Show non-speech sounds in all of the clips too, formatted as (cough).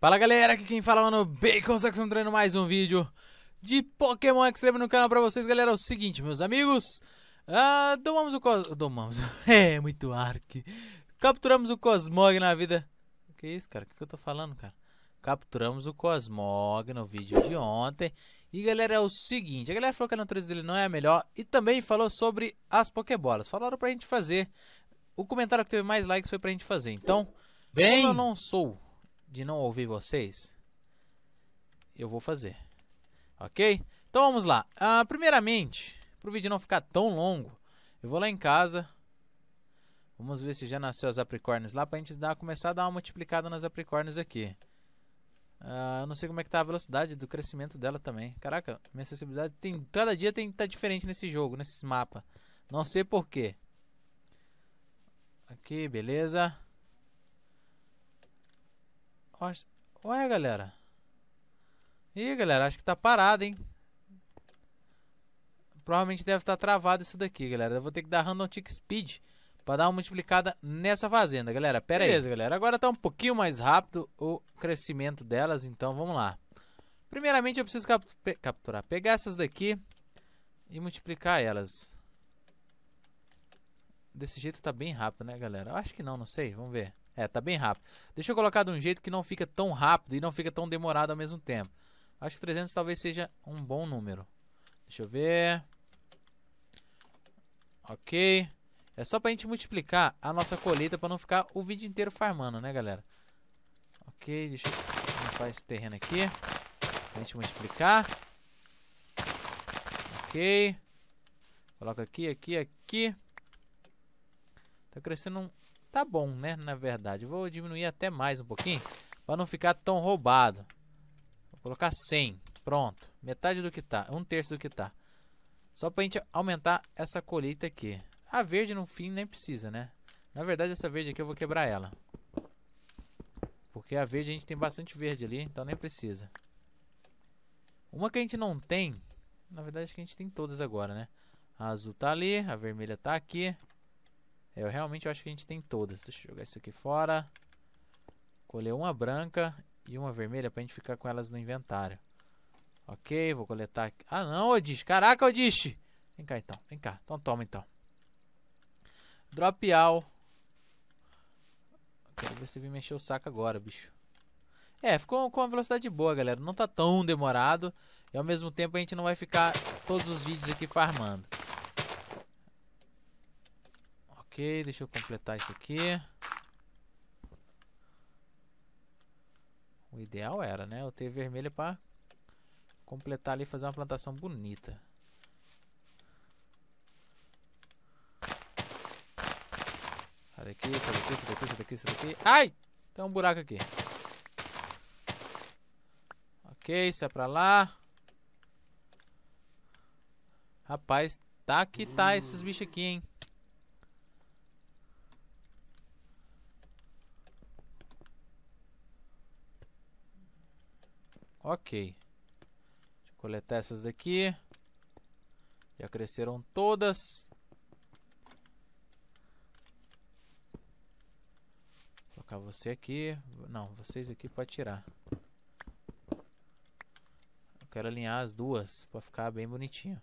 Fala galera, aqui quem fala é mano Bacon Saxon treinando mais um vídeo de Pokémon Extreme no canal pra vocês galera, é o seguinte meus amigos uh, Domamos o Cos... Domamos, (laughs) é muito arco Capturamos o Cosmog na vida Que é isso cara, o que, que eu tô falando cara Capturamos o Cosmog no vídeo de ontem E galera, é o seguinte, a galera falou que a natureza dele não é a melhor E também falou sobre as Pokébolas Falaram pra gente fazer O comentário que teve mais likes foi pra gente fazer, então Vem! Como eu não sou de não ouvir vocês, eu vou fazer. Ok? Então vamos lá. Ah, primeiramente, para o vídeo não ficar tão longo, eu vou lá em casa. Vamos ver se já nasceu as apricornes lá, para a gente dar, começar a dar uma multiplicada nas apricornes aqui. Uh, não sei como é que tá a velocidade do crescimento dela também. Caraca, minha acessibilidade tem, cada dia tem que tá diferente nesse jogo, nesse mapa. Não sei porquê. Aqui, beleza. Acho... Ué, galera. Ih, galera, acho que tá parado, hein? Provavelmente deve estar tá travado isso daqui, galera. Eu vou ter que dar random tick speed para dar uma multiplicada nessa fazenda, galera. Pera Beleza, aí. galera. Agora tá um pouquinho mais rápido o crescimento delas, então vamos lá. Primeiramente eu preciso cap pe capturar, pegar essas daqui e multiplicar elas. Desse jeito tá bem rápido, né, galera? Eu acho que não, não sei. Vamos ver. É, tá bem rápido. Deixa eu colocar de um jeito que não fica tão rápido e não fica tão demorado ao mesmo tempo. Acho que 300 talvez seja um bom número. Deixa eu ver. Ok. É só pra gente multiplicar a nossa colheita pra não ficar o vídeo inteiro farmando, né, galera? Ok, deixa eu limpar esse terreno aqui. Pra gente multiplicar. Ok. Coloca aqui, aqui, aqui. Tá crescendo um, Tá bom, né? Na verdade. Vou diminuir até mais um pouquinho. para não ficar tão roubado. Vou colocar 100. Pronto. Metade do que tá. Um terço do que tá. Só pra gente aumentar essa colheita aqui. A verde no fim nem precisa, né? Na verdade, essa verde aqui eu vou quebrar ela. Porque a verde a gente tem bastante verde ali, então nem precisa. Uma que a gente não tem... Na verdade, acho que a gente tem todas agora, né? A azul tá ali, a vermelha tá aqui. Eu realmente acho que a gente tem todas. Deixa eu jogar isso aqui fora. Colher uma branca e uma vermelha pra gente ficar com elas no inventário. Ok, vou coletar aqui. Ah, não, Odish. Caraca, Odish. Vem cá, então. Vem cá. Então toma, então. Drop all. Quero ver se vem mexer o saco agora, bicho. É, ficou com uma velocidade boa, galera. Não tá tão demorado. E ao mesmo tempo a gente não vai ficar todos os vídeos aqui farmando. Ok, deixa eu completar isso aqui. O ideal era, né? Eu ter vermelho para completar ali e fazer uma plantação bonita. Sai daqui, sai daqui, sai daqui, sai daqui, sai daqui. Ai! Tem um buraco aqui. Ok, isso é pra lá. Rapaz, tá que tá esses bichos aqui, hein? Ok. Deixa eu coletar essas daqui. Já cresceram todas. Vou colocar você aqui. Não, vocês aqui pode tirar. Eu quero alinhar as duas para ficar bem bonitinho.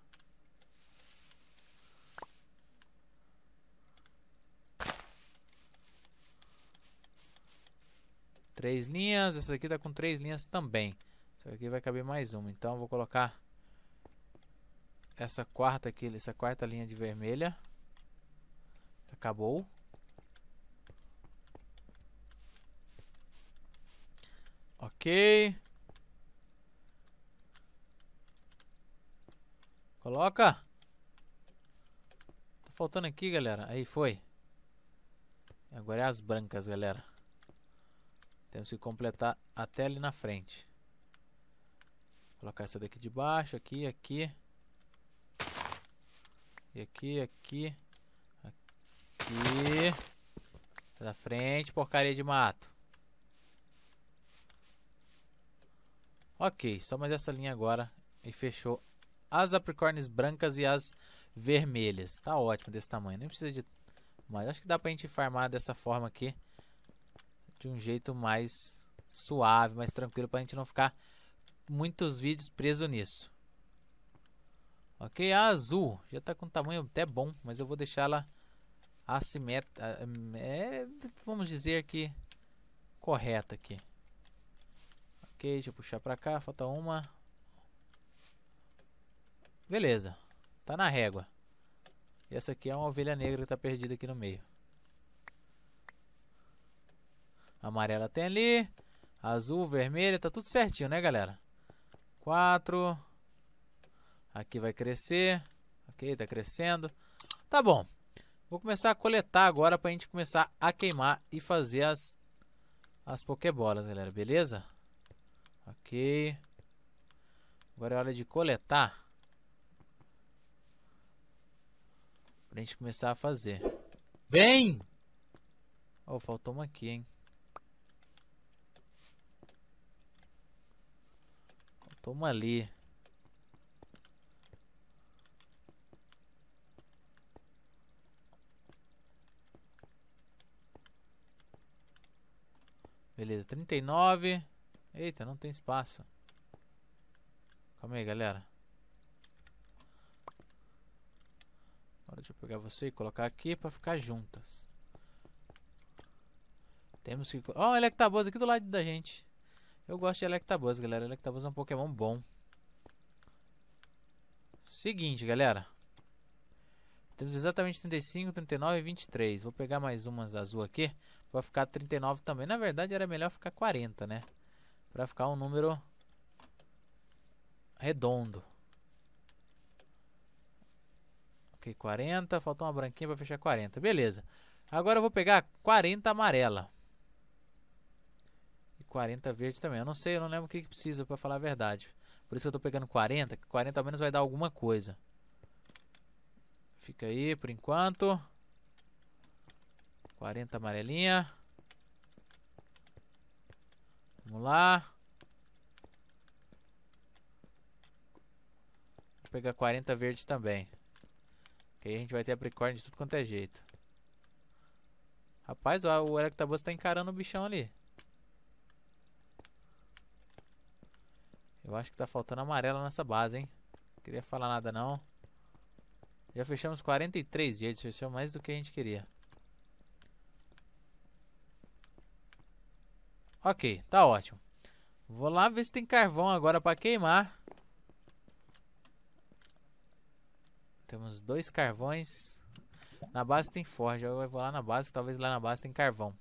Três linhas. Essa aqui tá com três linhas também aqui vai caber mais uma. Então vou colocar essa quarta aqui, essa quarta linha de vermelha. Acabou. Ok. Coloca. Tá faltando aqui, galera. Aí foi. Agora é as brancas, galera. Temos que completar até ali na frente. Colocar essa daqui de baixo, aqui, aqui. E aqui, aqui. Aqui. Da tá frente, porcaria de mato. Ok, só mais essa linha agora. E fechou as apricornes brancas e as vermelhas. Tá ótimo desse tamanho. Nem precisa de... Mas acho que dá pra gente farmar dessa forma aqui. De um jeito mais suave, mais tranquilo. Pra gente não ficar muitos vídeos presos nisso. Ok, a azul já está com tamanho até bom, mas eu vou deixá-la assimétrica, eh, é, vamos dizer que correta aqui. Ok, deixa eu puxar para cá, falta uma. Beleza, tá na régua. E essa aqui é uma ovelha negra que está perdida aqui no meio. Amarela tem ali, azul, vermelha, tá tudo certinho, né, galera? 4. Aqui vai crescer. Ok, tá crescendo. Tá bom. Vou começar a coletar agora pra gente começar a queimar e fazer as, as pokebolas, galera. Beleza? Ok. Agora é hora de coletar. Pra gente começar a fazer. Vem! Oh, faltou uma aqui, hein? Toma ali. Beleza, 39. Eita, não tem espaço. Calma aí, galera. Agora deixa eu pegar você e colocar aqui pra ficar juntas. Temos que... Ó, oh, Electabuzz é tá aqui do lado da gente. Eu gosto de Electabuzz, galera. Electabuzz é um Pokémon bom. Seguinte, galera. Temos exatamente 35, 39 e 23. Vou pegar mais umas azul aqui. Vai ficar 39 também. Na verdade, era melhor ficar 40, né? Pra ficar um número redondo. Ok, 40. Faltou uma branquinha pra fechar 40. Beleza. Agora eu vou pegar 40 amarela. 40 verde também. Eu não sei, eu não lembro o que, que precisa pra falar a verdade. Por isso que eu tô pegando 40, que 40 ao menos vai dar alguma coisa. Fica aí por enquanto. 40 amarelinha. Vamos lá. Vou pegar 40 verde também. Que aí a gente vai ter apricórnio de tudo quanto é jeito. Rapaz, o, o Electabuzz tá encarando o bichão ali. acho que tá faltando amarela nessa base, hein? Não queria falar nada, não. Já fechamos 43 verdes. fechou mais do que a gente queria. Ok, tá ótimo. Vou lá ver se tem carvão agora pra queimar. Temos dois carvões. Na base tem forja. Eu vou lá na base, talvez lá na base tem carvão.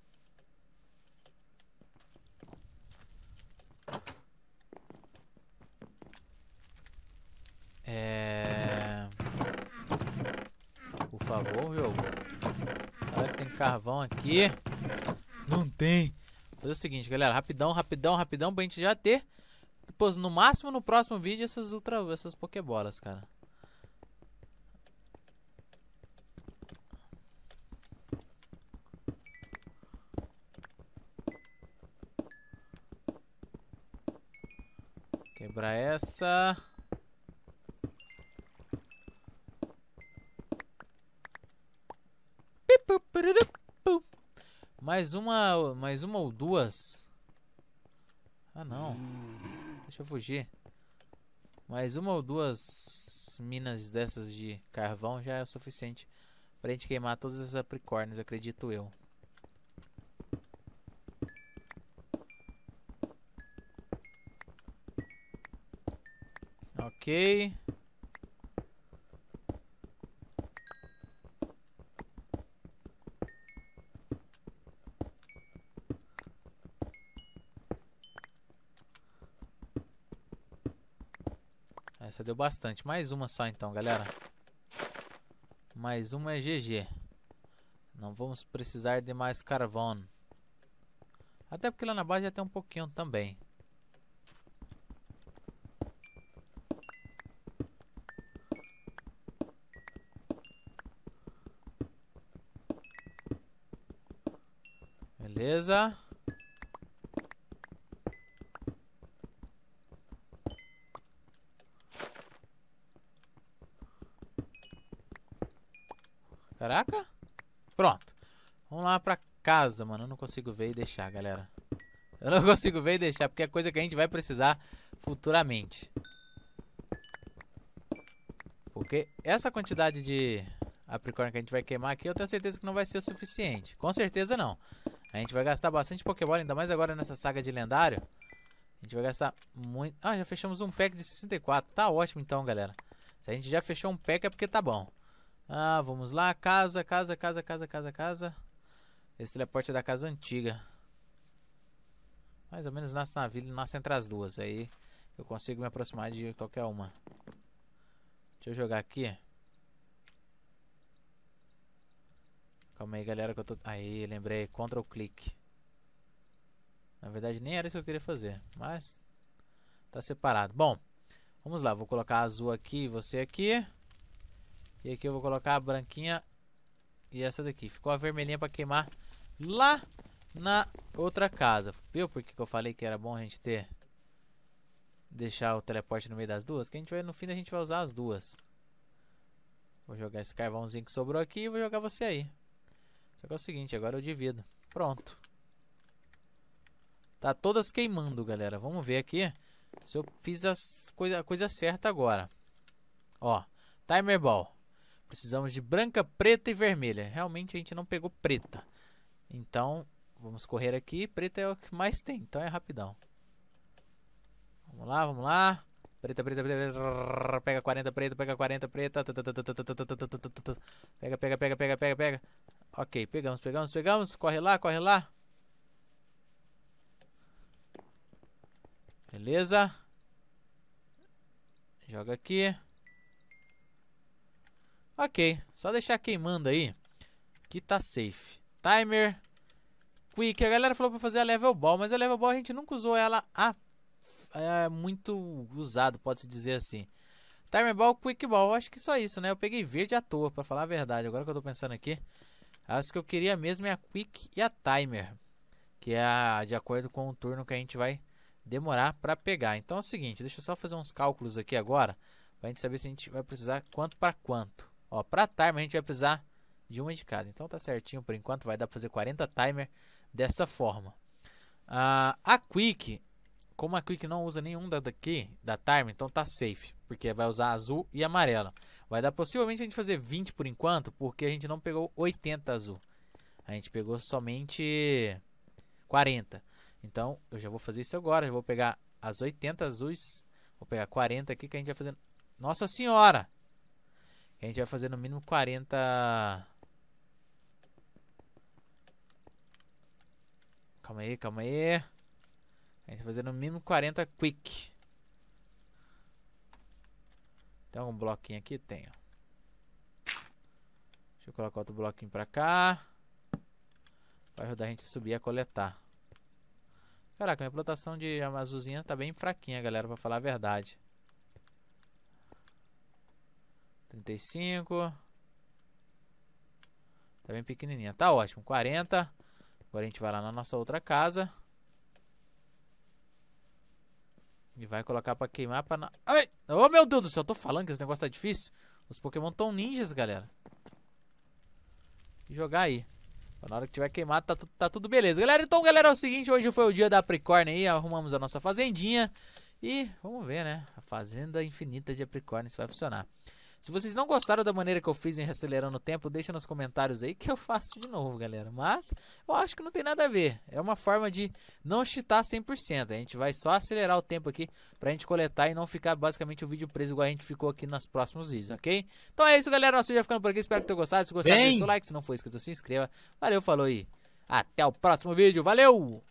bom, Será que tem carvão aqui? Não tem. Vou fazer o seguinte, galera. Rapidão, rapidão, rapidão. Pra gente já ter, depois, no máximo, no próximo vídeo, essas ultra... Essas pokebolas, cara. Quebrar essa... Mais uma, mais uma ou duas. Ah, não. Deixa eu fugir. Mais uma ou duas minas dessas de carvão já é o suficiente pra gente queimar todas as apricórnios, acredito eu. Ok. Essa deu bastante. Mais uma só então, galera. Mais uma é GG. Não vamos precisar de mais carvão. Até porque lá na base já tem um pouquinho também. Beleza. Caraca. Pronto. Vamos lá pra casa, mano. Eu não consigo ver e deixar, galera. Eu não (laughs) consigo ver e deixar, porque é coisa que a gente vai precisar futuramente. Porque essa quantidade de apricórnio que a gente vai queimar aqui, eu tenho certeza que não vai ser o suficiente. Com certeza não. A gente vai gastar bastante Pokébola, ainda mais agora nessa saga de lendário. A gente vai gastar muito... Ah, já fechamos um pack de 64. Tá ótimo então, galera. Se a gente já fechou um pack é porque tá bom. Ah, vamos lá. Casa, casa, casa, casa, casa, casa. Esse teleporte é da casa antiga. Mais ou menos nasce na vila e nasce entre as duas. Aí eu consigo me aproximar de qualquer uma. Deixa eu jogar aqui. Calma aí, galera, que eu tô... Aí, lembrei. Ctrl clique. Na verdade, nem era isso que eu queria fazer. Mas... Tá separado. Bom, vamos lá. Vou colocar azul aqui e você aqui. E aqui eu vou colocar a branquinha e essa daqui. Ficou a vermelhinha para queimar lá na outra casa. Viu porque que eu falei que era bom a gente ter... Deixar o teleporte no meio das duas? Que a gente vai, no fim a gente vai usar as duas. Vou jogar esse carvãozinho que sobrou aqui e vou jogar você aí. Só que é o seguinte, agora eu divido. Pronto. Tá todas queimando, galera. Vamos ver aqui se eu fiz as coisa, a coisa certa agora. Ó, timer ball. Precisamos de branca, preta e vermelha. Realmente a gente não pegou preta. Então, vamos correr aqui. Preta é o que mais tem, então é rapidão. Vamos lá, vamos lá. Preta, preta, preta. Pega 40, preta, pega 40, preta. Pega, pega, pega, pega, pega, pega. Ok, pegamos, pegamos, pegamos. Corre lá, corre lá. Beleza. Joga aqui. Ok, só deixar queimando aí que tá safe. Timer, quick. A galera falou pra fazer a level ball, mas a level ball a gente nunca usou ela a, é muito usado, pode-se dizer assim. Timer ball, quick ball. Acho que só isso, né? Eu peguei verde à toa, pra falar a verdade. Agora que eu tô pensando aqui, acho que eu queria mesmo é a quick e a timer. Que é a, de acordo com o turno que a gente vai demorar pra pegar. Então é o seguinte, deixa eu só fazer uns cálculos aqui agora. Pra gente saber se a gente vai precisar quanto pra quanto. Ó, para timer a gente vai precisar de uma de cada. Então tá certinho por enquanto, vai dar para fazer 40 timer dessa forma. Uh, a Quick, como a Quick não usa nenhum daqui, da timer, então tá safe, porque vai usar azul e amarela. Vai dar possivelmente a gente fazer 20 por enquanto, porque a gente não pegou 80 azul. A gente pegou somente 40. Então eu já vou fazer isso agora, eu vou pegar as 80 azuis, vou pegar 40 aqui que a gente vai fazer Nossa senhora! A gente vai fazer no mínimo 40... Calma aí, calma aí. A gente vai fazer no mínimo 40 quick. Tem algum bloquinho aqui? Tenho. Deixa eu colocar outro bloquinho pra cá. Vai ajudar a gente a subir e a coletar. Caraca, minha plantação de amazuzinha tá bem fraquinha, galera, pra falar a verdade. 35. Tá bem pequenininha. Tá ótimo. 40. Agora a gente vai lá na nossa outra casa. E vai colocar pra queimar pra... Na... Ai! Oh, meu Deus do céu. Eu tô falando que esse negócio tá difícil. Os Pokémon tão ninjas, galera. E jogar aí. Na hora que tiver queimado, tá, tá tudo beleza. Galera, então, galera, é o seguinte. Hoje foi o dia da Apricórnia aí. Arrumamos a nossa fazendinha. E vamos ver, né? A fazenda infinita de Apricórnia. Se vai funcionar. Se vocês não gostaram da maneira que eu fiz em acelerando o Tempo, deixa nos comentários aí que eu faço de novo, galera. Mas eu acho que não tem nada a ver. É uma forma de não cheatar 100%. A gente vai só acelerar o tempo aqui pra gente coletar e não ficar basicamente o vídeo preso igual a gente ficou aqui nos próximos vídeos, ok? Então é isso, galera. Nosso vídeo vai ficando por aqui. Espero que tenham gostado. Se gostaram, deixa o like. Se não for inscrito, se inscreva. Valeu, falou aí. até o próximo vídeo. Valeu!